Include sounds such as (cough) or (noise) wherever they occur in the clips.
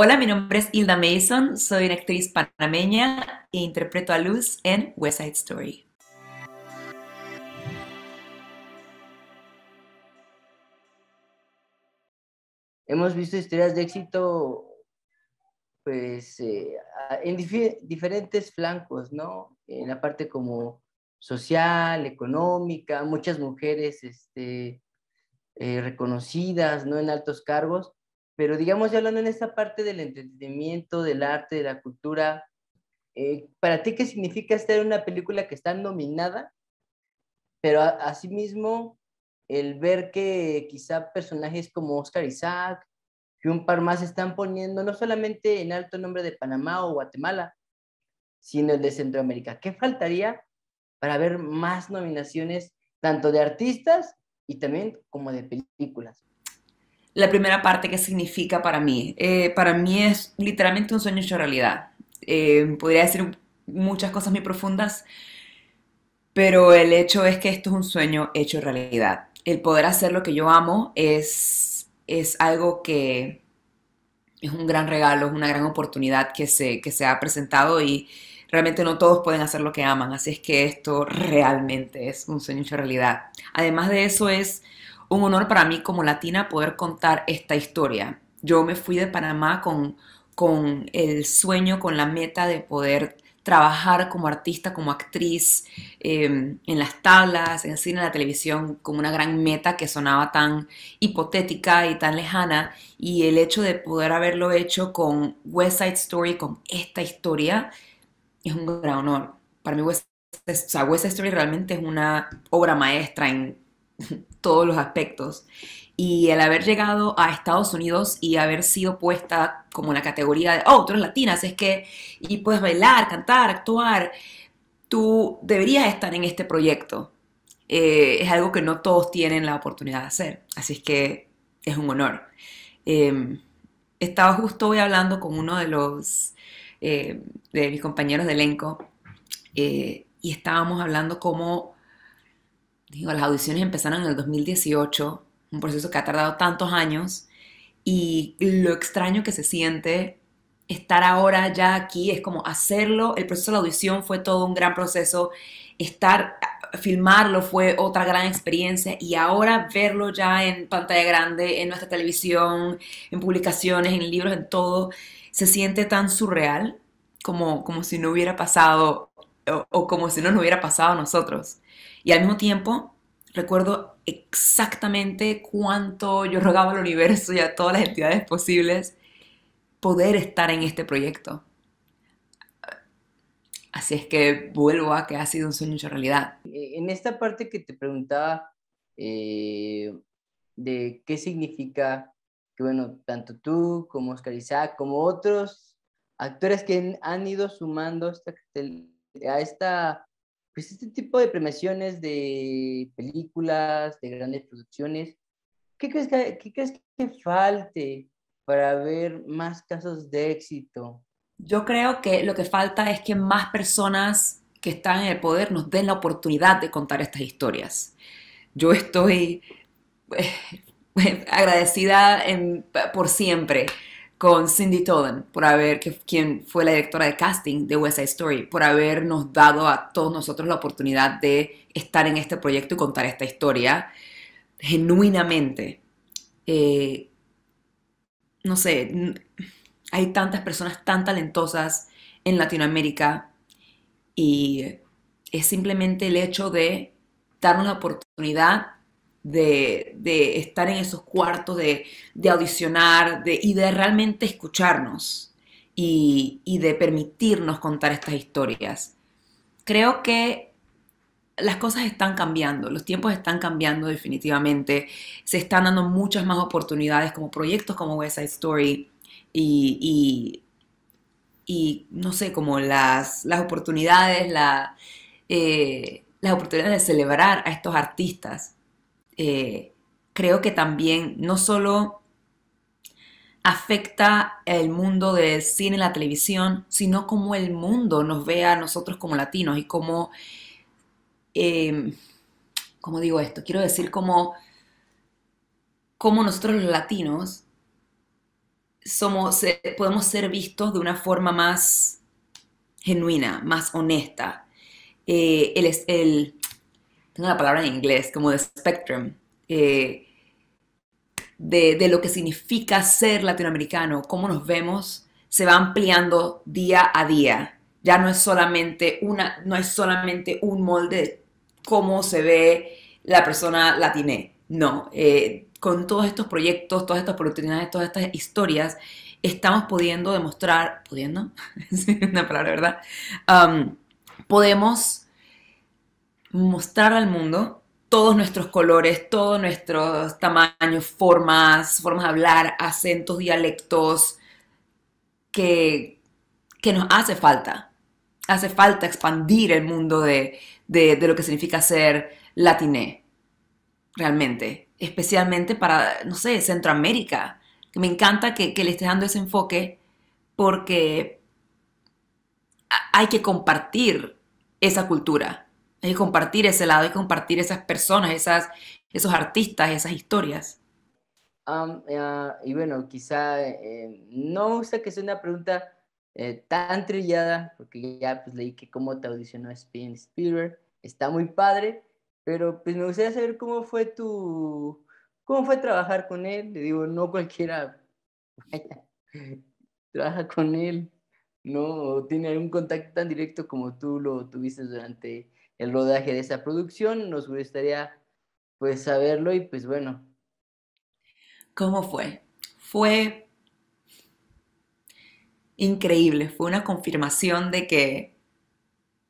Hola, mi nombre es Hilda Mason, soy una actriz panameña e interpreto a Luz en West Side Story. Hemos visto historias de éxito pues eh, en diferentes flancos, ¿no? En la parte como social, económica, muchas mujeres este, eh, reconocidas, ¿no? En altos cargos, pero digamos, ya hablando en esta parte del entretenimiento, del arte, de la cultura, eh, ¿para ti qué significa estar en una película que está nominada? Pero asimismo, el ver que quizá personajes como Oscar Isaac y un par más están poniendo no solamente en alto nombre de Panamá o Guatemala, sino el de Centroamérica. ¿Qué faltaría para ver más nominaciones tanto de artistas y también como de películas? la primera parte que significa para mí. Eh, para mí es literalmente un sueño hecho realidad. Eh, podría decir muchas cosas muy profundas, pero el hecho es que esto es un sueño hecho realidad. El poder hacer lo que yo amo es, es algo que es un gran regalo, es una gran oportunidad que se, que se ha presentado y realmente no todos pueden hacer lo que aman, así es que esto realmente es un sueño hecho realidad. Además de eso es un honor para mí como latina poder contar esta historia. Yo me fui de Panamá con, con el sueño, con la meta de poder trabajar como artista, como actriz, em, en las tablas, en el cine, en la televisión, con una gran meta que sonaba tan hipotética y tan lejana. Y el hecho de poder haberlo hecho con West Side Story, con esta historia, es un gran honor. Para mí West Side Story realmente es una obra maestra en todos los aspectos. Y el haber llegado a Estados Unidos y haber sido puesta como la categoría de, oh, tú eres latina, es que, y puedes bailar, cantar, actuar, tú deberías estar en este proyecto. Eh, es algo que no todos tienen la oportunidad de hacer, así es que es un honor. Em, estaba justo hoy hablando con uno de los, eh, de mis compañeros de elenco, eh, y estábamos hablando cómo digo, las audiciones empezaron en el 2018, un proceso que ha tardado tantos años, y lo extraño que se siente estar ahora ya aquí es como hacerlo, el proceso de la audición fue todo un gran proceso, estar, filmarlo fue otra gran experiencia y ahora verlo ya en pantalla grande, en nuestra televisión, en publicaciones, en libros, en todo, se siente tan surreal como, como si no hubiera pasado o, o como si no nos hubiera pasado a nosotros. Y al mismo tiempo, recuerdo exactamente cuánto yo rogaba al universo y a todas las entidades posibles poder estar en este proyecto. Así es que vuelvo a que ha sido un sueño hecho realidad. Eh, en esta parte que te preguntaba eh, de qué significa que, bueno, tanto tú como Oscar Isaac, como otros actores que han ido sumando a esta pues, este tipo de premiaciones de películas, de grandes producciones, ¿qué crees que, qué crees que falte para ver más casos de éxito? Yo creo que lo que falta es que más personas que están en el poder nos den la oportunidad de contar estas historias. Yo estoy eh, (laughs) agradecida por siempre con Cindy Tolan, por haber, que, quien fue la directora de casting de West Story, por habernos dado a todos nosotros la oportunidad de estar en este proyecto y contar esta historia genuinamente. Eh, no sé, hay tantas personas tan talentosas en Latinoamérica y es simplemente el hecho de darnos la oportunidad de, estar en esos cuartos, de, audicionar de, y de realmente escucharnos y, de permitirnos contar estas historias. Creo que las cosas están cambiando, los tiempos están cambiando definitivamente, se están dando muchas más oportunidades como proyectos como West Side Story y, y, no sé, como las, oportunidades, eh, las oportunidades de celebrar a estos artistas eh, creo que también no solo afecta el mundo del cine y la televisión, sino cómo el mundo nos ve a nosotros como latinos y cómo, em, ¿cómo digo esto? Quiero decir cómo, nosotros los latinos somos, podemos ser vistos de una forma más genuina, más honesta. Eh, el, el, tengo la palabra en inglés, como de spectrum, eh, de, de, lo que significa ser latinoamericano, cómo nos vemos, se va ampliando día a día. Ya no es solamente, una, no es solamente un molde de cómo se ve la persona latiné. No, eh, con todos estos proyectos, todas estas oportunidades, todas estas historias, estamos pudiendo demostrar, pudiendo, (laughs) es una palabra, ¿verdad? Um, podemos mostrar al mundo todos nuestros colores, todos nuestros tamaños, formas, formas de hablar, acentos, dialectos, que, nos hace falta. Hace falta expandir el mundo de, lo que significa ser latiné, realmente. Especialmente para, no sé, Centroamérica. Me encanta que, que le estés dando ese enfoque porque hay que compartir esa cultura hay que compartir ese lado, hay que compartir esas personas, esas, esos artistas, esas historias. y bueno, quizá eh, no me gusta que sea una pregunta eh, tan trillada, porque ya pues, leí que cómo te audicionó spin Spielberg, está muy padre, pero pues me gustaría saber cómo fue tu, cómo fue trabajar con él. Le digo, no cualquiera (laughs) trabaja con él, no tiene algún contacto tan directo como tú lo tuviste durante el rodaje de esa producción. Nos gustaría pues saberlo y pues bueno. ¿Cómo fue? Fue increíble, fue una confirmación de que,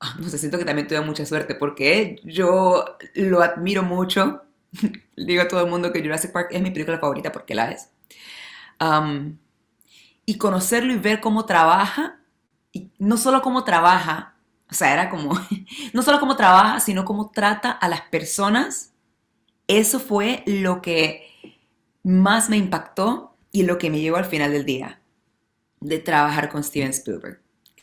ah, no sé, siento que también tuve mucha suerte porque yo lo admiro mucho. (laughs) Digo a todo el mundo que Jurassic Park es mi película favorita porque la es. y conocerlo y ver cómo trabaja, y no solo cómo trabaja, o sea, era como, (laughs) no solo cómo trabaja, sino cómo trata a las personas. Eso fue lo que más me impactó y lo que me llevó al final del día de trabajar con Steven Spielberg.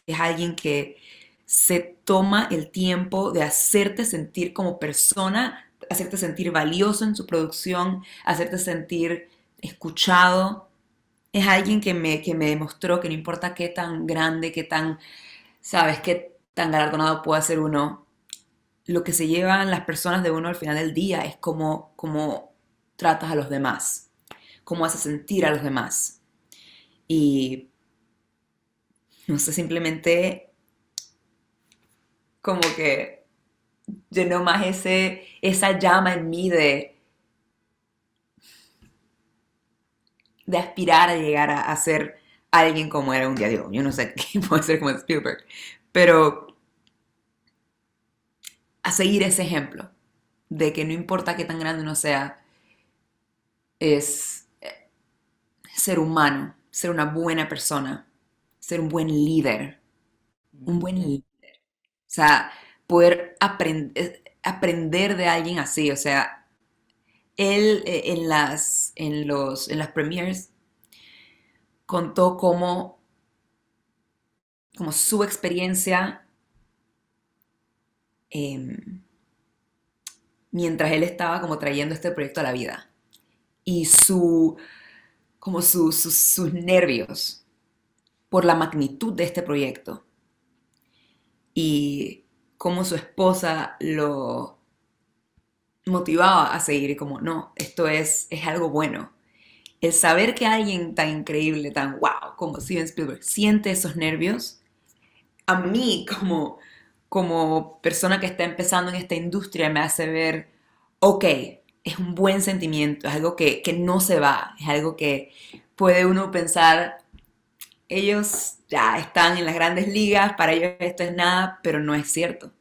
Es alguien que se toma el tiempo de hacerte sentir como persona, hacerte sentir valioso en su producción, hacerte sentir escuchado. Es alguien que me, que me demostró que no importa qué tan grande, qué tan, sabes, qué tan galardonado puede ser uno, lo que se llevan las personas de uno al final del día es cómo, tratas a los demás, cómo haces sentir a los demás. Y no sé, simplemente como que llenó más ese, esa llama en mí de, de aspirar a llegar a, ser alguien como era un día. hoy. yo no sé (laughs) qué puede ser como Spielberg, pero a seguir ese ejemplo de que no importa qué tan grande uno sea, es eh, ser humano, ser una buena persona, ser un buen líder, un buen líder. O sea, poder eh, aprender de alguien así, o sea, él eh, en las, en en las premiers contó cómo como su experiencia em, mientras él estaba como trayendo este proyecto a la vida y su como sus nervios por la magnitud de este proyecto y cómo su esposa lo motivaba a seguir y como no, esto es, es algo bueno. El saber que alguien tan increíble, tan wow como Steven Spielberg siente esos nervios a mí como, como persona que está empezando en esta industria me hace ver, ok, es un buen sentimiento, es algo que, no se va, es algo que puede uno pensar, ellos ya están en las grandes ligas, para ellos esto es nada, pero no es cierto.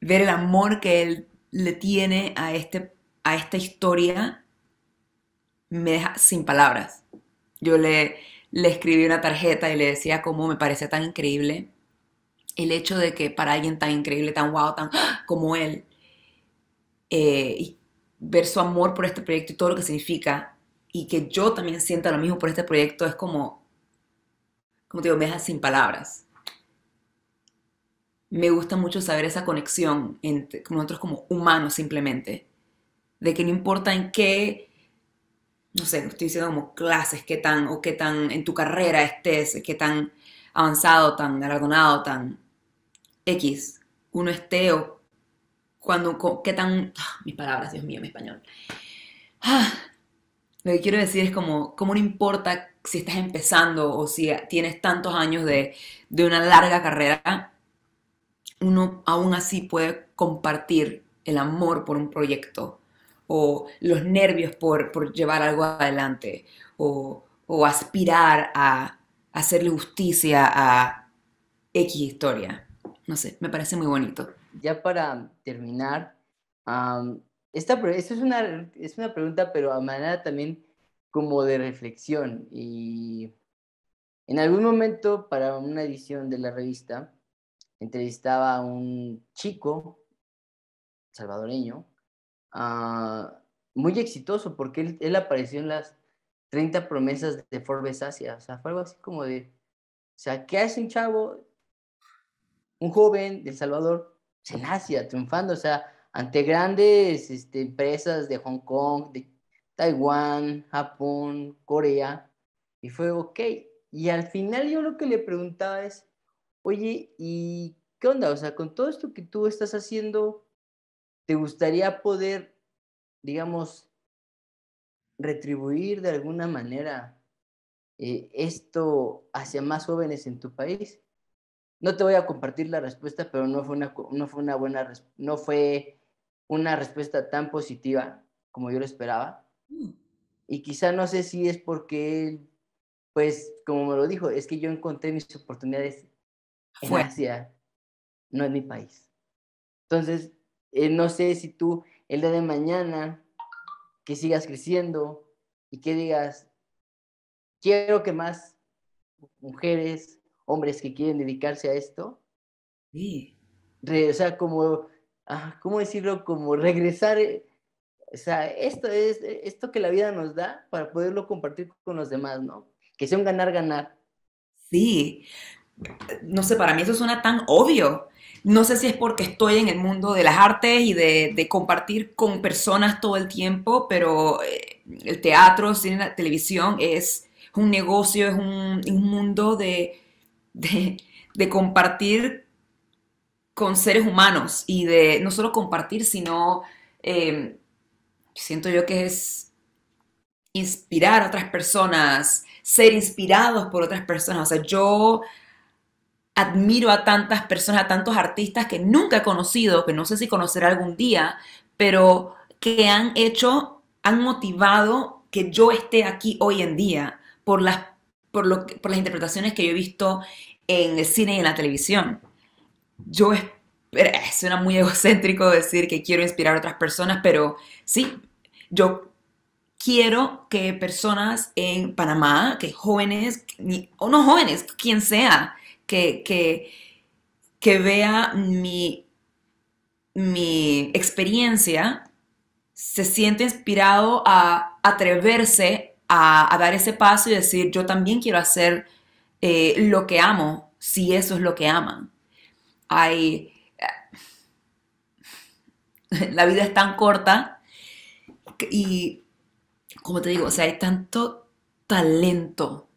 Ver el amor que él le tiene a, este, a esta historia me deja sin palabras. Yo le, le escribí una tarjeta y le decía cómo me parecía tan increíble el hecho de que para alguien tan increíble, tan guau, tan ¡ah! como él, eh, y ver su amor por este proyecto y todo lo que significa, y que yo también sienta lo mismo por este proyecto, es como, como te digo, me sin palabras. Me gusta mucho saber esa conexión entre nosotros como humanos simplemente, de que no importa en qué no sé, estoy diciendo como clases, qué tan, o qué tan en tu carrera estés, qué tan avanzado, tan galardonado, tan X, uno esté o cuando, qué tan, ah, mis palabras, Dios mío, mi español. Ah, lo que quiero decir es como, cómo no importa si estás empezando o si tienes tantos años de, de una larga carrera, uno aún así puede compartir el amor por un proyecto o los nervios por, por llevar algo adelante, o, o aspirar a hacerle justicia a X historia. No sé, me parece muy bonito. Ya para terminar, esta, es, una, es una pregunta, pero a manera también como de reflexión. Y en algún momento, para una edición de la revista, entrevistaba a un chico salvadoreño Ah, muy exitoso porque él, apareció en las 30 promesas de Forbes Asia. O sea, fue algo así como de, o sea, ¿qué hace un chavo, un joven del El Salvador, en Asia, triunfando? O sea, ante grandes este, empresas de Hong Kong, de Taiwán, Japón, Corea. Y fue ok. Y al final yo lo que le preguntaba es, oye, ¿y qué onda? O sea, con todo esto que tú estás haciendo, ¿Te gustaría poder, digamos, retribuir de alguna manera eh, esto hacia más jóvenes en tu país? No te voy a compartir la respuesta, pero no fue una, no fue una buena, no fue una respuesta tan positiva como yo lo esperaba. Mm. Y quizá no sé si es porque él, pues, como me lo dijo, es que yo encontré mis oportunidades en Asia, no en mi país. Entonces, eh, no sé si tú el día de mañana, que sigas creciendo y que digas, quiero que más mujeres, hombres que quieren dedicarse a esto, sí. o sea, como, ah, ¿cómo decirlo? Como regresar, eh, o sea, esto es, esto que la vida nos da para poderlo compartir con los demás, ¿no? Que sea un ganar-ganar. Sí, no sé, para mí eso suena tan obvio, no sé si es porque estoy en el mundo de las artes y de, compartir con personas todo el tiempo, pero eh, el teatro, cine, la televisión es un negocio, es un, mundo de, de, compartir con seres humanos y de no solo compartir, sino em, siento yo que es inspirar a otras personas, ser inspirados por otras personas. O sea, yo admiro a tantas personas, a tantos artistas que nunca he conocido, que no sé si conoceré algún día, pero que han hecho, han motivado que yo esté aquí hoy en día por las, por lo, por las interpretaciones que yo he visto en el cine y en la televisión. Yo eh, suena muy (laughs) egocéntrico decir que quiero inspirar a otras personas, pero sí, yo quiero que personas en Panamá, que jóvenes, o no jóvenes, quien sea, que, vea mi, mi experiencia, se siente inspirado a atreverse a, dar ese paso y decir, yo también quiero hacer eh, lo que amo, si eso es lo que aman. Eh, (laughs) la vida es tan corta y, como te digo, o sea, hay tanto talento,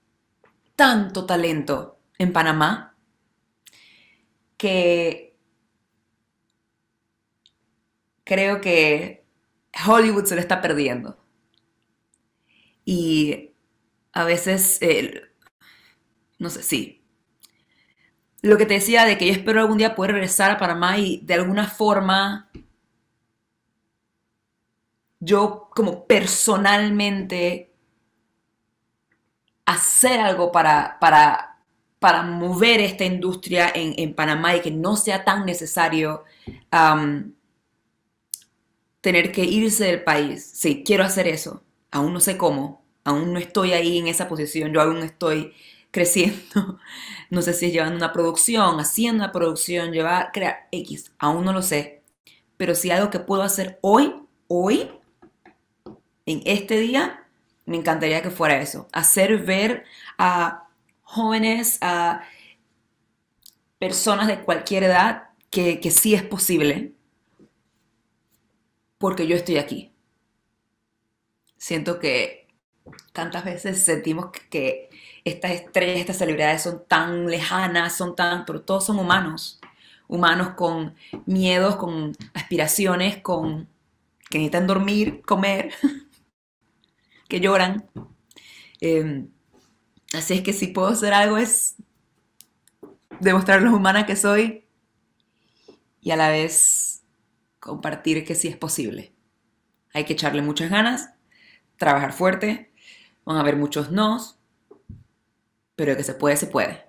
tanto talento en Panamá que creo que Hollywood se lo está perdiendo. Y a veces, eh, no sé, sí. Lo que te decía de que yo espero algún día poder regresar a Panamá y de alguna forma yo como personalmente hacer algo para, para para mover esta industria en, Panamá y que no sea tan necesario tener que irse del país. Sí, quiero hacer eso. Aún no sé cómo. Aún no estoy ahí en esa posición. Yo aún estoy (laughs) creciendo. No sé si es llevando una producción, haciendo una producción, llevar, crear X. Aún no lo sé. Pero si algo que puedo hacer hoy, hoy, en este día, me encantaría que fuera eso. Hacer ver a jóvenes, personas de cualquier edad, que, sí es posible, porque yo estoy aquí. Siento que tantas veces sentimos que, estas estrellas, estas celebridades son tan lejanas, son tan, pero todos son humanos, humanos con miedos, con aspiraciones, con que necesitan dormir, comer, (laughs) que lloran. Em, Así es que si puedo hacer algo es demostrar lo humana que soy y a la vez compartir que sí es posible. Hay que echarle muchas ganas, trabajar fuerte, van a haber muchos nos, pero que se puede, se puede.